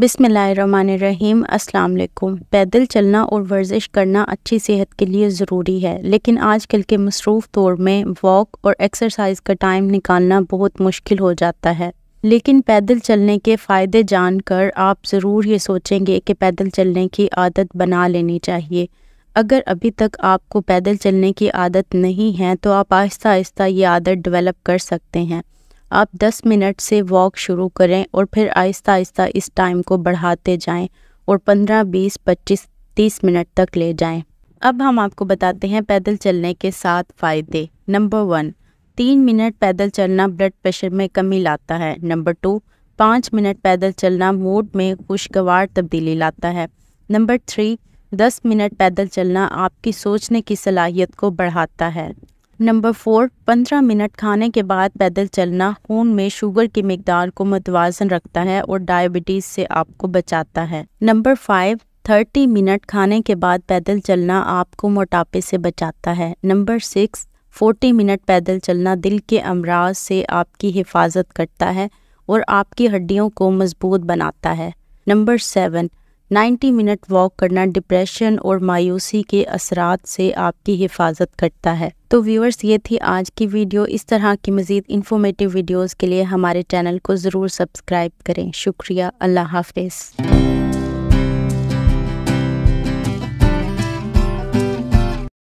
बिसमीम असलकुम पैदल चलना और वर्जिश करना अच्छी सेहत के लिए ज़रूरी है लेकिन आजकल के मसरूफ़ दौर में वॉक और एक्सरसाइज का टाइम निकालना बहुत मुश्किल हो जाता है लेकिन पैदल चलने के फ़ायदे जानकर आप ज़रूर ये सोचेंगे कि पैदल चलने की आदत बना लेनी चाहिए अगर अभी तक आपको पैदल चलने की आदत नहीं है तो आप आहिस्ता आहिस्ता ये आदत डेवलप कर सकते हैं आप 10 मिनट से वॉक शुरू करें और फिर आहिस्ता आहिस्ता इस टाइम को बढ़ाते जाएं और 15, 20, 25, 30 मिनट तक ले जाएं। अब हम आपको बताते हैं पैदल चलने के सात फ़ायदे नंबर वन तीन मिनट पैदल चलना ब्लड प्रेशर में कमी लाता है नंबर टू पाँच मिनट पैदल चलना मूड में खुशगवार तब्दीली लाता है नंबर थ्री दस मिनट पैदल चलना आपकी सोचने की सलाहियत को बढ़ाता है नंबर फोर पंद्रह मिनट खाने के बाद पैदल चलना खून में शुगर की मकदार को मतवाजन रखता है और डायबिटीज़ से आपको बचाता है नंबर फाइव थर्टी मिनट खाने के बाद पैदल चलना आपको मोटापे से बचाता है नंबर सिक्स फोर्टी मिनट पैदल चलना दिल के अमराज से आपकी हिफाजत करता है और आपकी हड्डियों को मजबूत बनाता है नंबर सेवन 90 मिनट वॉक करना डिप्रेशन और मायूसी के असरात से आपकी हिफाजत करता है तो व्यूअर्स ये थी आज की वीडियो इस तरह की मज़ीद इन्फॉर्मेटिव वीडियोस के लिए हमारे चैनल को ज़रूर सब्सक्राइब करें शुक्रिया अल्लाह हाफिज़